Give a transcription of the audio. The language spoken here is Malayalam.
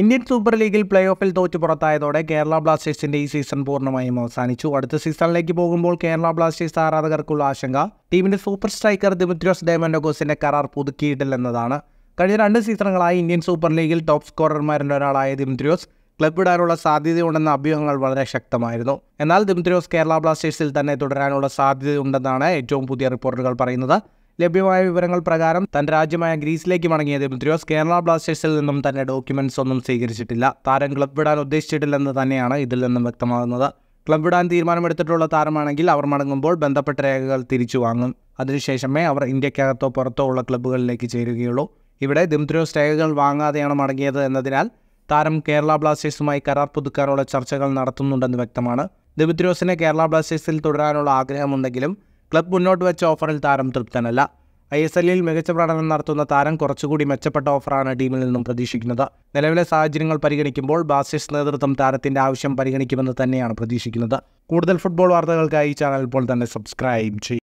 ഇന്ത്യൻ സൂപ്പർ ലീഗിൽ പ്ലേ ഓഫിൽ തോറ്റു പുറത്തായതോടെ കേരള ബ്ലാസ്റ്റേഴ്സിന്റെ ഈ സീസൺ പൂർണ്ണമായും അവസാനിച്ചു അടുത്ത സീസണിലേക്ക് പോകുമ്പോൾ കേരള ബ്ലാസ്റ്റേഴ്സ് ആരാധകർക്കുള്ള ആശങ്ക ടീമിന്റെ സൂപ്പർ സ്ട്രൈക്കർ ദിമിത്രോസ് ഡയമൻഡോഗോസിന്റെ കരാർ പുതുക്കിയിട്ടില്ലെന്നതാണ് കഴിഞ്ഞ രണ്ട് സീസണുകളായി ഇന്ത്യൻ സൂപ്പർ ലീഗിൽ ടോപ്പ് സ്കോറർമാരിൽ ഒരാളായ ദിമിത്രിയോസ് ക്ലബ് വിടാനുള്ള സാധ്യതയുണ്ടെന്ന അഭ്യൂഹങ്ങൾ വളരെ ശക്തമായിരുന്നു എന്നാൽ ദിമിത്രിയോസ് കേരള ബ്ലാസ്റ്റേഴ്സിൽ തന്നെ തുടരാനുള്ള സാധ്യതയുണ്ടെന്നാണ് ഏറ്റവും പുതിയ റിപ്പോർട്ടുകൾ പറയുന്നത് ലഭ്യമായ വിവരങ്ങൾ പ്രകാരം തന്റെ രാജ്യമായ ഗ്രീസിലേക്ക് മടങ്ങിയ ദിമിത്രിയോസ് കേരള ബ്ലാസ്റ്റേഴ്സിൽ നിന്നും തന്റെ ഡോക്യുമെന്റ്സ് ഒന്നും സ്വീകരിച്ചിട്ടില്ല താരം ക്ലബ് വിടാൻ ഉദ്ദേശിച്ചിട്ടില്ലെന്ന് തന്നെയാണ് ഇതിൽ നിന്നും വ്യക്തമാകുന്നത് ക്ലബ് വിടാൻ തീരുമാനമെടുത്തിട്ടുള്ള താരമാണെങ്കിൽ അവർ മടങ്ങുമ്പോൾ ബന്ധപ്പെട്ട രേഖകൾ തിരിച്ചു വാങ്ങും അതിനുശേഷമേ അവർ ഇന്ത്യക്കകത്തോ പുറത്തോ ഉള്ള ക്ലബ്ബുകളിലേക്ക് ചേരുകയുള്ളൂ ഇവിടെ ദിമിത്രിയോസ് രേഖകൾ വാങ്ങാതെയാണ് മടങ്ങിയത് എന്നതിനാൽ താരം കേരള ബ്ലാസ്റ്റേഴ്സുമായി കരാർ പുതുക്കാനുള്ള ചർച്ചകൾ നടത്തുന്നുണ്ടെന്ന് വ്യക്തമാണ് ദിമിത്രിയോസിനെ കേരള ബ്ലാസ്റ്റേഴ്സിൽ തുടരാനുള്ള ആഗ്രഹമുണ്ടെങ്കിലും ക്ലബ് മുന്നോട്ട് വെച്ച ഓഫറിൽ താരം തൃപ്തനല്ല ഐ എസ് എല്ലിൽ മികച്ച പ്രകടനം നടത്തുന്ന താരം കുറച്ചുകൂടി മെച്ചപ്പെട്ട ഓഫറാണ് ടീമിൽ നിന്നും പ്രതീക്ഷിക്കുന്നത് നിലവിലെ സാഹചര്യങ്ങൾ പരിഗണിക്കുമ്പോൾ ബാസിസ് നേതൃത്വം താരത്തിന്റെ ആവശ്യം പരിഗണിക്കുമെന്ന് തന്നെയാണ് പ്രതീക്ഷിക്കുന്നത് കൂടുതൽ ഫുട്ബോൾ വാർത്തകൾക്കായി ചാനൽ ഇപ്പോൾ തന്നെ സബ്സ്ക്രൈബ് ചെയ്യും